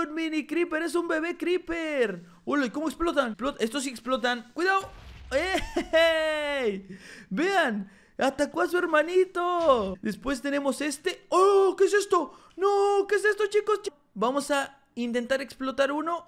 un mini creeper, es un bebé creeper Hola, ¿y cómo explotan? Estos sí explotan ¡Cuidado! ¡Vean! ¡Atacó a su hermanito! Después tenemos este ¡Oh! ¿Qué es esto? ¡No! ¿Qué es esto, chicos? Vamos a intentar explotar uno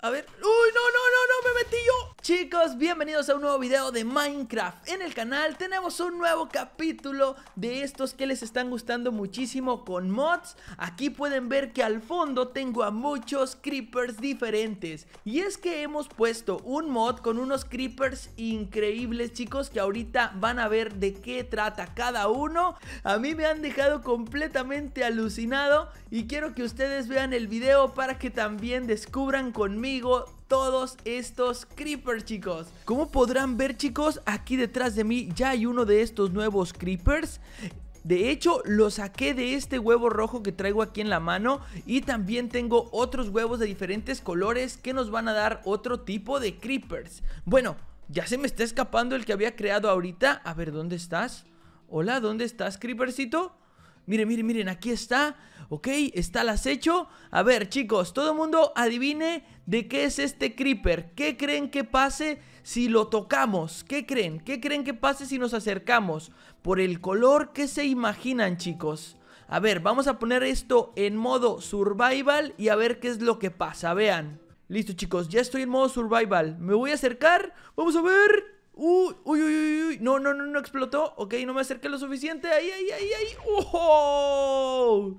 A ver ¡Uy! ¡No, no, no! ¡No! ¡Me metí yo! Chicos, bienvenidos a un nuevo video de Minecraft En el canal tenemos un nuevo capítulo de estos que les están gustando muchísimo con mods Aquí pueden ver que al fondo tengo a muchos creepers diferentes Y es que hemos puesto un mod con unos creepers increíbles chicos Que ahorita van a ver de qué trata cada uno A mí me han dejado completamente alucinado Y quiero que ustedes vean el video para que también descubran conmigo todos estos creepers chicos Como podrán ver chicos, aquí detrás de mí ya hay uno de estos nuevos creepers de hecho, lo saqué de este huevo rojo que traigo aquí en la mano y también tengo otros huevos de diferentes colores que nos van a dar otro tipo de creepers. Bueno, ya se me está escapando el que había creado ahorita. A ver, ¿dónde estás? Hola, ¿dónde estás, creepercito? Miren, miren, miren, aquí está. Ok, está el acecho. A ver, chicos, todo el mundo adivine de qué es este creeper. ¿Qué creen que pase si lo tocamos? ¿Qué creen? ¿Qué creen que pase si nos acercamos? Por el color que se imaginan, chicos. A ver, vamos a poner esto en modo survival y a ver qué es lo que pasa. Vean. Listo, chicos, ya estoy en modo survival. Me voy a acercar. Vamos a ver. Uy, uy, uy, uy, uy. No, no, no, no explotó. Ok, no me acerqué lo suficiente. Ahí, ay, ay, ay, ¡Oh!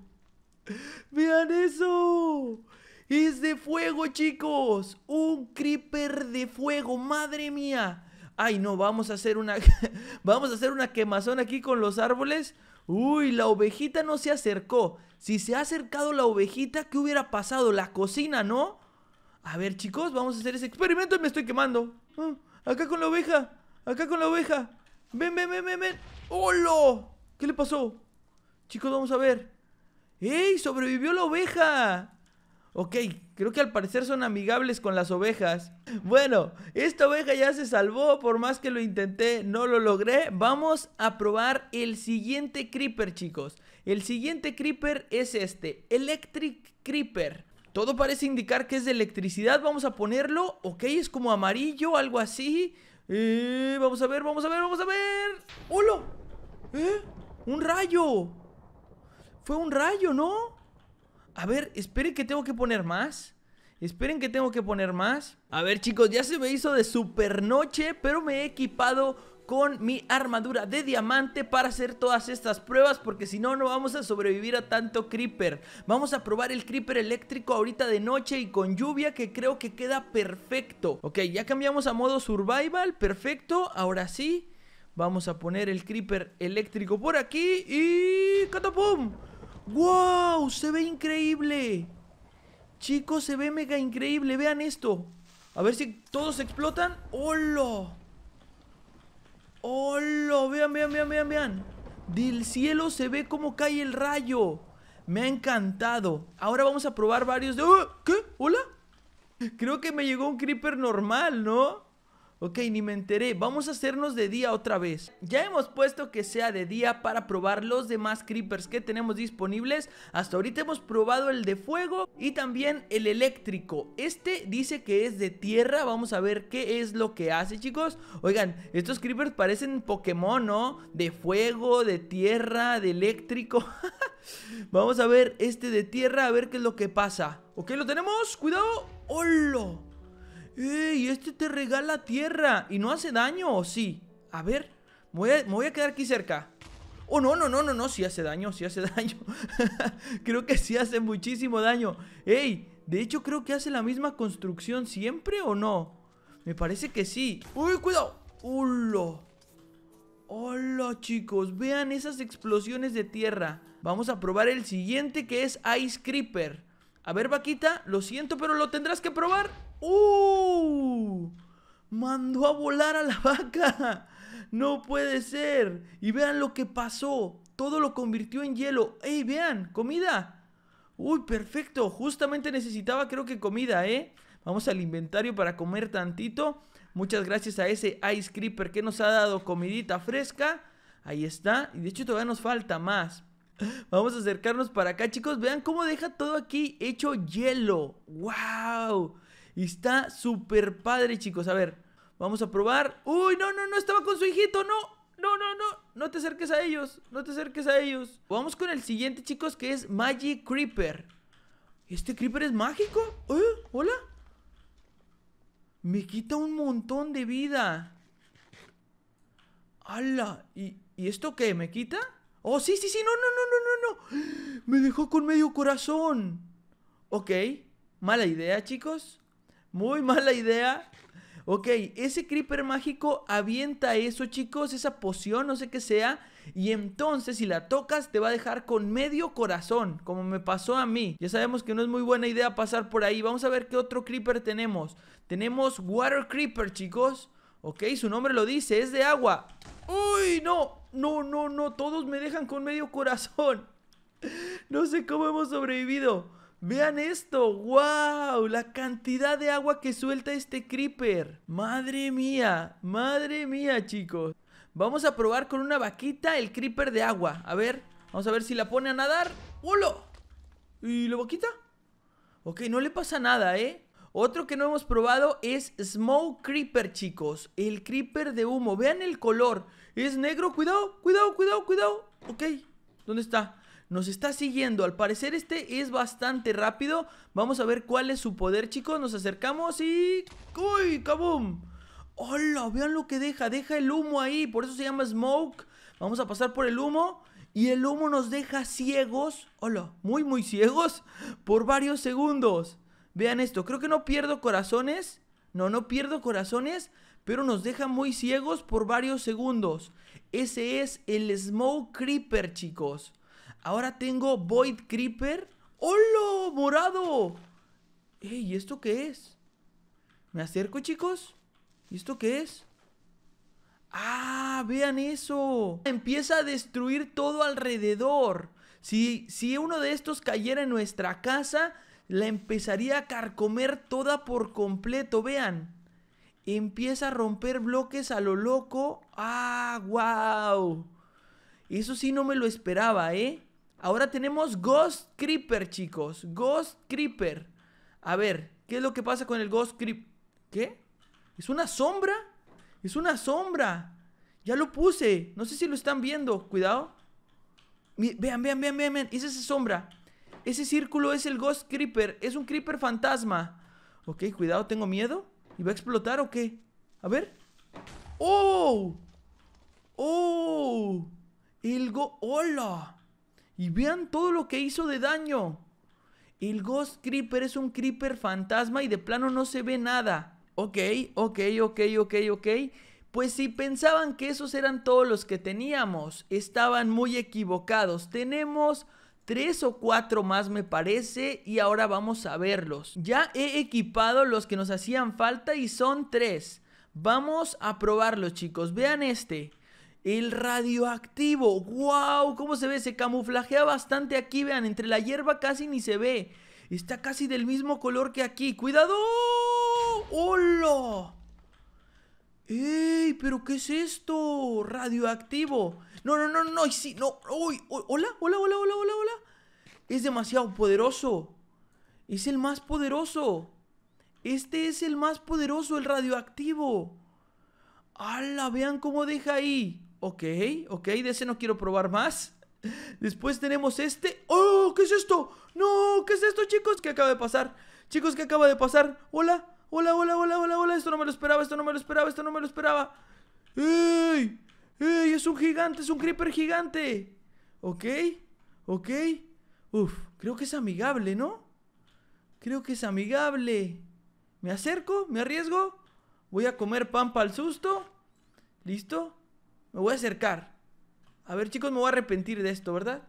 Vean eso. Es de fuego, chicos. Un creeper de fuego. Madre mía. Ay, no, vamos a hacer una... vamos a hacer una quemazón aquí con los árboles. Uy, la ovejita no se acercó. Si se ha acercado la ovejita, ¿qué hubiera pasado? La cocina, ¿no? A ver, chicos, vamos a hacer ese experimento y me estoy quemando. Ah. Acá con la oveja. Acá con la oveja. Ven, ven, ven, ven, ven. ¡Holo! ¿Qué le pasó? Chicos, vamos a ver. ¡Ey! ¡Sobrevivió la oveja! Ok, creo que al parecer son amigables con las ovejas. Bueno, esta oveja ya se salvó, por más que lo intenté, no lo logré. Vamos a probar el siguiente creeper, chicos. El siguiente creeper es este, Electric Creeper. Todo parece indicar que es de electricidad. Vamos a ponerlo. Ok, es como amarillo, algo así. Eh, vamos a ver, vamos a ver, vamos a ver. ¡Hola! ¿Eh? ¡Un rayo! Fue un rayo, ¿no? A ver, esperen que tengo que poner más. Esperen que tengo que poner más. A ver, chicos, ya se me hizo de super noche, pero me he equipado con mi armadura de diamante para hacer todas estas pruebas porque si no, no vamos a sobrevivir a tanto creeper. Vamos a probar el creeper eléctrico ahorita de noche y con lluvia que creo que queda perfecto. Ok, ya cambiamos a modo survival, perfecto, ahora sí. Vamos a poner el creeper eléctrico por aquí y... ¡Catapum! ¡Wow! Se ve increíble. Chicos, se ve mega increíble. Vean esto. A ver si todos explotan. ¡Hola! ¡Hola! Vean, vean, vean, vean, vean. Del cielo se ve como cae el rayo. Me ha encantado. Ahora vamos a probar varios de... Oh, ¿Qué? ¿Hola? Creo que me llegó un creeper normal, ¿no? Ok, ni me enteré. Vamos a hacernos de día otra vez. Ya hemos puesto que sea de día para probar los demás creepers que tenemos disponibles. Hasta ahorita hemos probado el de fuego y también el eléctrico. Este dice que es de tierra. Vamos a ver qué es lo que hace, chicos. Oigan, estos creepers parecen Pokémon, ¿no? De fuego, de tierra, de eléctrico. Vamos a ver este de tierra, a ver qué es lo que pasa. Ok, lo tenemos. Cuidado. ¡Holo! ¡Ey! Este te regala tierra. ¿Y no hace daño o sí? A ver, voy a, me voy a quedar aquí cerca. Oh, no, no, no, no, no, sí hace daño, sí hace daño. creo que sí hace muchísimo daño. ¡Ey! De hecho, creo que hace la misma construcción siempre o no. Me parece que sí. ¡Uy, cuidado! ¡Hola! ¡Hola, chicos! Vean esas explosiones de tierra. Vamos a probar el siguiente que es Ice Creeper. A ver, vaquita, lo siento, pero lo tendrás que probar. ¡Uh! Mandó a volar a la vaca. No puede ser. Y vean lo que pasó. Todo lo convirtió en hielo. ¡Ey, vean! ¡Comida! ¡Uy, perfecto! Justamente necesitaba creo que comida, ¿eh? Vamos al inventario para comer tantito. Muchas gracias a ese Ice Creeper que nos ha dado comidita fresca. Ahí está. Y de hecho todavía nos falta más. Vamos a acercarnos para acá, chicos. Vean cómo deja todo aquí hecho hielo. ¡Wow! Y está súper padre, chicos. A ver, vamos a probar. ¡Uy, no, no, no! Estaba con su hijito, no. No, no, no, no te acerques a ellos, no te acerques a ellos Vamos con el siguiente, chicos, que es Magic Creeper ¿Este Creeper es mágico? ¿Eh? ¿Hola? Me quita un montón de vida ¡Hala! ¿Y, ¿Y, esto qué? ¿Me quita? ¡Oh, sí, sí, sí! ¡No, no, no, no, no, no! ¡Me dejó con medio corazón! Ok, mala idea, chicos muy mala idea. Ok, ese creeper mágico avienta eso, chicos, esa poción, no sé qué sea. Y entonces, si la tocas, te va a dejar con medio corazón, como me pasó a mí. Ya sabemos que no es muy buena idea pasar por ahí. Vamos a ver qué otro creeper tenemos. Tenemos Water Creeper, chicos. Ok, su nombre lo dice, es de agua. ¡Uy, no! No, no, no, todos me dejan con medio corazón. No sé cómo hemos sobrevivido. Vean esto, wow, la cantidad de agua que suelta este creeper. Madre mía, madre mía, chicos. Vamos a probar con una vaquita el creeper de agua. A ver, vamos a ver si la pone a nadar. ¡Holo! ¿Y la vaquita? Ok, no le pasa nada, ¿eh? Otro que no hemos probado es Smoke Creeper, chicos. El creeper de humo. Vean el color. Es negro. Cuidado, cuidado, cuidado, cuidado. Ok, ¿dónde está? nos está siguiendo. Al parecer este es bastante rápido. Vamos a ver cuál es su poder, chicos. Nos acercamos y... ¡Uy! ¡Kaboom! ¡Hola! Vean lo que deja. Deja el humo ahí. Por eso se llama smoke. Vamos a pasar por el humo. Y el humo nos deja ciegos. Hola, muy, muy ciegos. Por varios segundos. Vean esto. Creo que no pierdo corazones. No, no pierdo corazones. Pero nos deja muy ciegos por varios segundos. Ese es el Smoke Creeper, chicos. Ahora tengo Void Creeper. ¡Hola! ¡Morado! ¡Ey! ¿Y esto qué es? ¿Me acerco, chicos? ¿Y esto qué es? ¡Ah! ¡Vean eso! Empieza a destruir todo alrededor. Si, si uno de estos cayera en nuestra casa, la empezaría a carcomer toda por completo. Vean. Empieza a romper bloques a lo loco. ¡Ah! ¡Wow! Eso sí no me lo esperaba, ¿eh? Ahora tenemos Ghost Creeper, chicos. Ghost Creeper. A ver, ¿qué es lo que pasa con el Ghost Creeper? ¿Qué? ¿Es una sombra? Es una sombra. Ya lo puse. No sé si lo están viendo. Cuidado. Vean, vean, vean, vean, vean. Es esa sombra. Ese círculo es el Ghost Creeper. Es un Creeper fantasma. Ok, cuidado, tengo miedo. ¿Y va a explotar o qué? A ver. ¡Oh! ¡Oh! El go... ¡Hola! Y vean todo lo que hizo de daño. El Ghost Creeper es un Creeper fantasma y de plano no se ve nada. Ok, ok, ok, ok, ok. Pues si pensaban que esos eran todos los que teníamos, estaban muy equivocados. Tenemos tres o cuatro más me parece y ahora vamos a verlos. Ya he equipado los que nos hacían falta y son tres. Vamos a probarlos chicos, vean este. El radioactivo. ¡Wow! ¿Cómo se ve? Se camuflajea bastante aquí, vean. Entre la hierba casi ni se ve. Está casi del mismo color que aquí. ¡Cuidado! ¡Hola! ¡Ey! ¿Pero qué es esto? Radioactivo. No, no, no, no. Sí, no. ¡Uy! ¡Hola! ¡Hola, hola, hola, hola, hola! Es demasiado poderoso. Es el más poderoso. Este es el más poderoso, el radioactivo. ¡Hala! Vean cómo deja ahí. Ok, ok, de ese no quiero probar más. Después tenemos este. ¡Oh! ¿Qué es esto? ¡No! ¿Qué es esto, chicos? ¿Qué acaba de pasar? Chicos, ¿qué acaba de pasar? ¡Hola! ¡Hola, hola, hola, hola, hola! Esto no me lo esperaba, esto no me lo esperaba, esto no me lo esperaba. ¡Ey! ¡Ey! Es un gigante, es un creeper gigante. Ok, ok. Uf, creo que es amigable, ¿no? Creo que es amigable. ¿Me acerco? ¿Me arriesgo? Voy a comer pan al susto. ¿Listo? Me voy a acercar. A ver, chicos, me voy a arrepentir de esto, ¿verdad?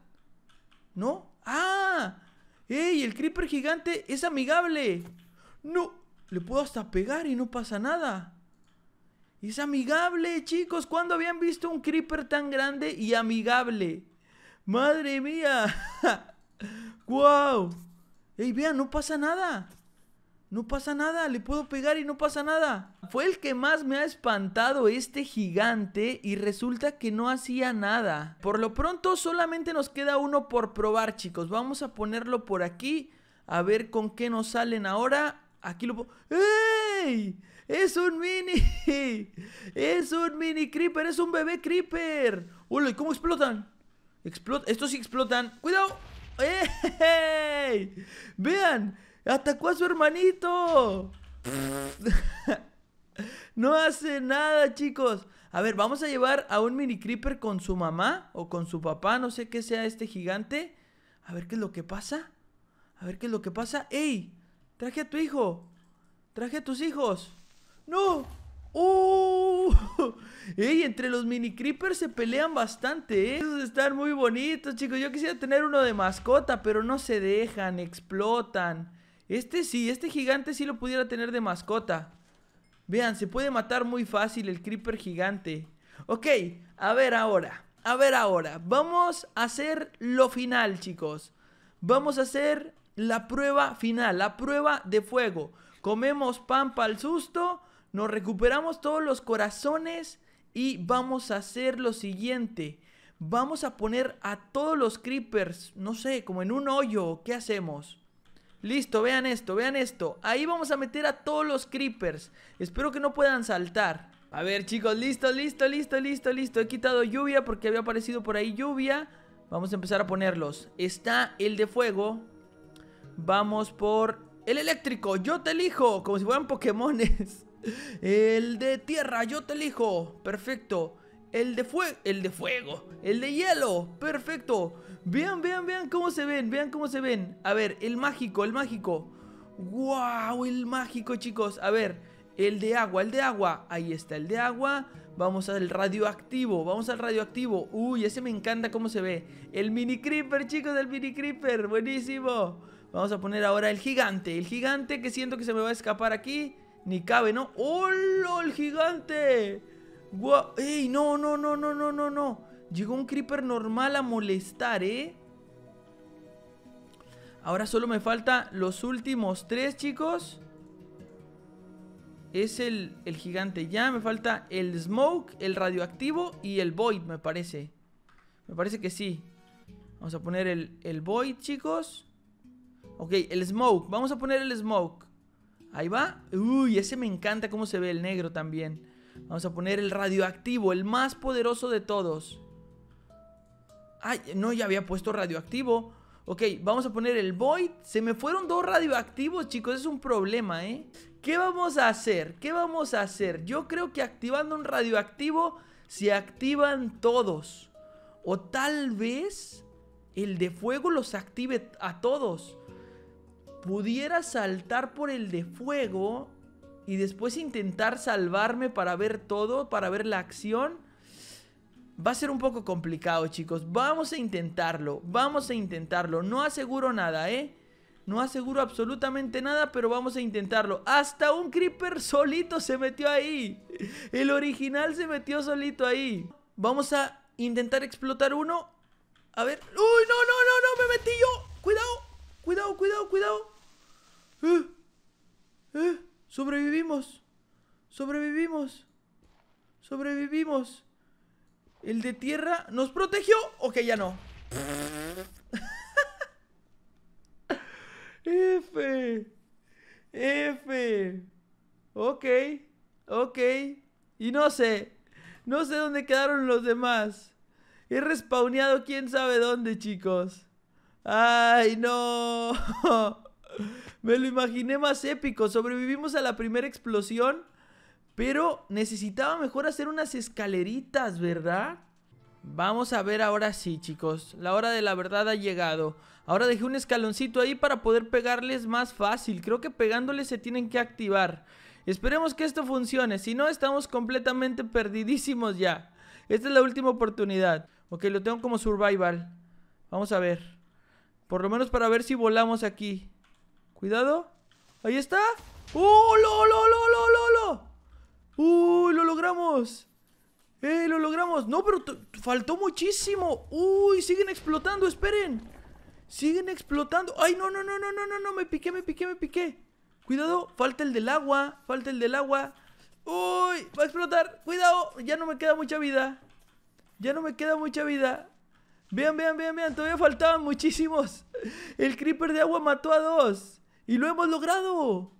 ¿No? ¡Ah! ¡Ey! El creeper gigante es amigable. ¡No! Le puedo hasta pegar y no pasa nada. Es amigable, chicos. ¿Cuándo habían visto un creeper tan grande y amigable? ¡Madre mía! ¡Wow! ¡Ey, vean! No pasa nada. No pasa nada, le puedo pegar y no pasa nada. Fue el que más me ha espantado este gigante y resulta que no hacía nada. Por lo pronto solamente nos queda uno por probar, chicos. Vamos a ponerlo por aquí, a ver con qué nos salen ahora. Aquí lo ¡Ey! ¡Es un mini! ¡Es un mini creeper! ¡Es un bebé creeper! ¡Hola! cómo explotan? Explot Estos sí explotan. ¡Cuidado! ¡Ey! ¡Vean! Atacó a su hermanito. no hace nada, chicos. A ver, vamos a llevar a un mini creeper con su mamá o con su papá, no sé qué sea este gigante. A ver qué es lo que pasa. A ver qué es lo que pasa. ¡Ey! Traje a tu hijo. Traje a tus hijos. ¡No! ¡Uh! ¡Ey! Entre los mini creepers se pelean bastante, ¿eh? están muy bonitos, chicos. Yo quisiera tener uno de mascota, pero no se dejan, explotan. Este sí, este gigante sí lo pudiera tener de mascota. Vean, se puede matar muy fácil el creeper gigante. Ok, a ver ahora. A ver ahora. Vamos a hacer lo final, chicos. Vamos a hacer la prueba final, la prueba de fuego. Comemos pan para el susto, nos recuperamos todos los corazones y vamos a hacer lo siguiente. Vamos a poner a todos los creepers, no sé, como en un hoyo. ¿Qué hacemos? Listo, vean esto, vean esto. Ahí vamos a meter a todos los creepers. Espero que no puedan saltar. A ver, chicos, listo, listo, listo, listo, listo. He quitado lluvia porque había aparecido por ahí lluvia. Vamos a empezar a ponerlos. Está el de fuego. Vamos por el eléctrico. Yo te elijo. Como si fueran Pokémones. El de tierra. Yo te elijo. Perfecto. El de fuego, el de fuego, el de hielo, perfecto Vean, vean, vean cómo se ven, vean cómo se ven A ver, el mágico, el mágico Wow, el mágico chicos, a ver El de agua, el de agua, ahí está el de agua Vamos al radioactivo, vamos al radioactivo Uy, ese me encanta cómo se ve El mini creeper chicos, el mini creeper, buenísimo Vamos a poner ahora el gigante, el gigante que siento que se me va a escapar aquí Ni cabe, ¿no? ¡Hola, ¡Oh, el gigante! ¡Guau! ¡Ey! No, no, no, no, no, no, no. Llegó un creeper normal a molestar, ¿eh? Ahora solo me falta los últimos tres, chicos. Es el, el gigante ya. Me falta el smoke, el radioactivo y el void, me parece. Me parece que sí. Vamos a poner el, el void, chicos. Ok, el smoke. Vamos a poner el smoke. Ahí va. Uy, ese me encanta cómo se ve el negro también. Vamos a poner el radioactivo, el más poderoso de todos. Ay, no, ya había puesto radioactivo. Ok, vamos a poner el Void. Se me fueron dos radioactivos, chicos. Es un problema, ¿eh? ¿Qué vamos a hacer? ¿Qué vamos a hacer? Yo creo que activando un radioactivo se activan todos. O tal vez el de fuego los active a todos. Pudiera saltar por el de fuego y después intentar salvarme para ver todo, para ver la acción, va a ser un poco complicado, chicos. Vamos a intentarlo, vamos a intentarlo. No aseguro nada, ¿eh? No aseguro absolutamente nada, pero vamos a intentarlo. Hasta un creeper solito se metió ahí. El original se metió solito ahí. Vamos a intentar explotar uno. A ver. ¡Uy, no, no, no, no! ¡Me metí yo! ¡Cuidado! ¡Cuidado, cuidado, cuidado! ¡Eh! ¡Eh! Sobrevivimos. Sobrevivimos. Sobrevivimos. El de tierra nos protegió. que ya no. F. F. Ok. Ok. Y no sé. No sé dónde quedaron los demás. He respawneado quién sabe dónde, chicos. Ay, no. Me lo imaginé más épico. Sobrevivimos a la primera explosión. Pero necesitaba mejor hacer unas escaleritas, ¿verdad? Vamos a ver ahora sí, chicos. La hora de la verdad ha llegado. Ahora dejé un escaloncito ahí para poder pegarles más fácil. Creo que pegándoles se tienen que activar. Esperemos que esto funcione. Si no, estamos completamente perdidísimos ya. Esta es la última oportunidad. Ok, lo tengo como survival. Vamos a ver. Por lo menos para ver si volamos aquí. Cuidado. Ahí está. Uy, ¡Oh, lo, lo, lo, lo, lo, ¡Uy, lo logramos! ¡Eh, lo logramos! No, pero faltó muchísimo. ¡Uy, siguen explotando! ¡Esperen! Siguen explotando. ¡Ay, no, no, no, no, no, no, no! Me piqué, me piqué, me piqué. Cuidado, falta el del agua. Falta el del agua. ¡Uy! Va a explotar. ¡Cuidado! Ya no me queda mucha vida. Ya no me queda mucha vida. Vean, vean, vean, vean. Todavía faltaban muchísimos. El creeper de agua mató a dos. Y lo hemos logrado.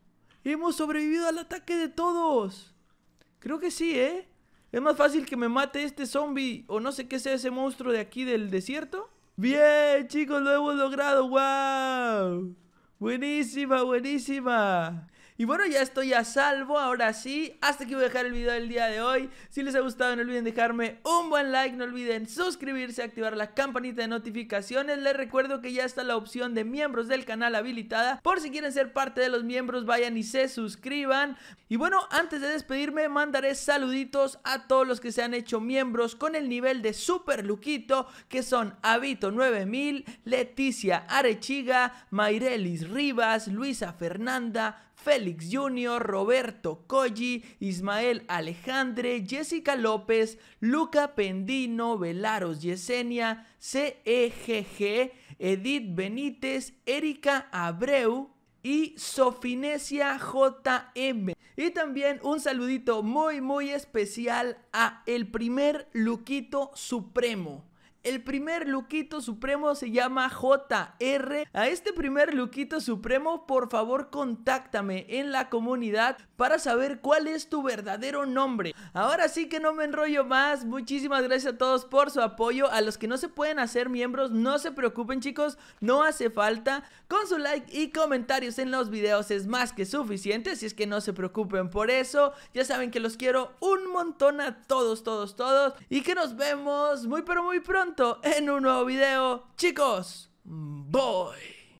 Hemos sobrevivido al ataque de todos. Creo que sí, ¿eh? Es más fácil que me mate este zombie o no sé qué sea ese monstruo de aquí del desierto. Bien, chicos, lo hemos logrado. ¡Wow! Buenísima, buenísima. Y bueno, ya estoy a salvo, ahora sí. Hasta aquí voy a dejar el video del día de hoy. Si les ha gustado, no olviden dejarme un buen like, no olviden suscribirse, activar la campanita de notificaciones. Les recuerdo que ya está la opción de miembros del canal habilitada. Por si quieren ser parte de los miembros, vayan y se suscriban. Y bueno, antes de despedirme, mandaré saluditos a todos los que se han hecho miembros con el nivel de Super Luquito, que son Habito 9000, Leticia Arechiga, Mairelis Rivas, Luisa Fernanda, Félix. Jr., Roberto Colli, Ismael Alejandre, Jessica López, Luca Pendino, Velaros Yesenia, CEGG, Edith Benítez, Erika Abreu, y Sofinesia JM. Y también un saludito muy muy especial a el primer Luquito Supremo. El primer Luquito Supremo se llama JR. A este primer Luquito Supremo, por favor, contáctame en la comunidad para saber cuál es tu verdadero nombre. Ahora sí que no me enrollo más. Muchísimas gracias a todos por su apoyo. A los que no se pueden hacer miembros, no se preocupen, chicos, no hace falta. Con su like y comentarios en los videos es más que suficiente, Si es que no se preocupen por eso. Ya saben que los quiero un montón a todos, todos, todos. Y que nos vemos muy, pero muy pronto en un nuevo video. Chicos, voy.